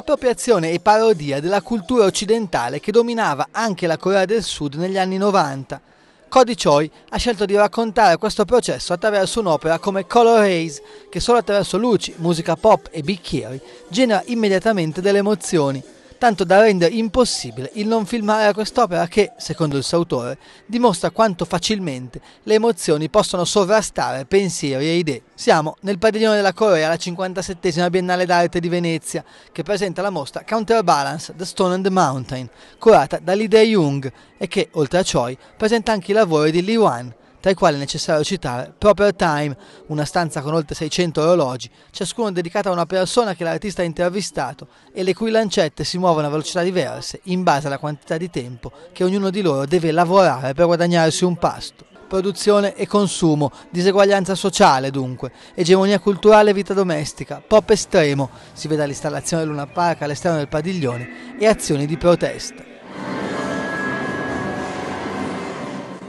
appropriazione e parodia della cultura occidentale che dominava anche la Corea del Sud negli anni 90. Cody Choi ha scelto di raccontare questo processo attraverso un'opera come Color Haze, che solo attraverso luci, musica pop e bicchieri genera immediatamente delle emozioni tanto da rendere impossibile il non filmare quest'opera che, secondo il suo autore, dimostra quanto facilmente le emozioni possono sovrastare pensieri e idee. Siamo nel padiglione della Corea alla 57esima Biennale d'Arte di Venezia, che presenta la mostra Counterbalance The Stone and the Mountain, curata da Lee Jung e che, oltre a Choi, presenta anche i lavori di Lee Wan, tra i quali è necessario citare Proper Time, una stanza con oltre 600 orologi, ciascuno dedicato a una persona che l'artista ha intervistato e le cui lancette si muovono a velocità diverse in base alla quantità di tempo che ognuno di loro deve lavorare per guadagnarsi un pasto. Produzione e consumo, diseguaglianza sociale dunque, egemonia culturale e vita domestica, pop estremo, si vede all'installazione di una parca all'esterno del padiglione e azioni di protesta.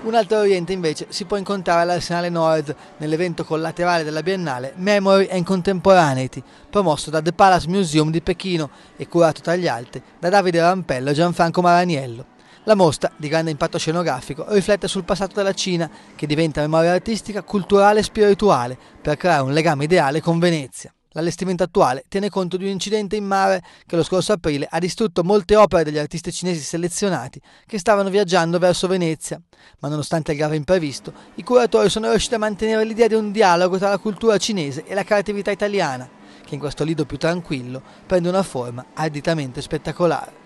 Un altro oriente invece si può incontrare all'Arsenale Nord nell'evento collaterale della Biennale Memory and Contemporaneity, promosso da The Palace Museum di Pechino e curato tra gli altri da Davide Rampello e Gianfranco Maraniello. La mostra, di grande impatto scenografico, riflette sul passato della Cina, che diventa memoria artistica, culturale e spirituale, per creare un legame ideale con Venezia. L'allestimento attuale tiene conto di un incidente in mare che lo scorso aprile ha distrutto molte opere degli artisti cinesi selezionati che stavano viaggiando verso Venezia, ma nonostante il grave imprevisto, i curatori sono riusciti a mantenere l'idea di un dialogo tra la cultura cinese e la creatività italiana, che in questo lido più tranquillo prende una forma arditamente spettacolare.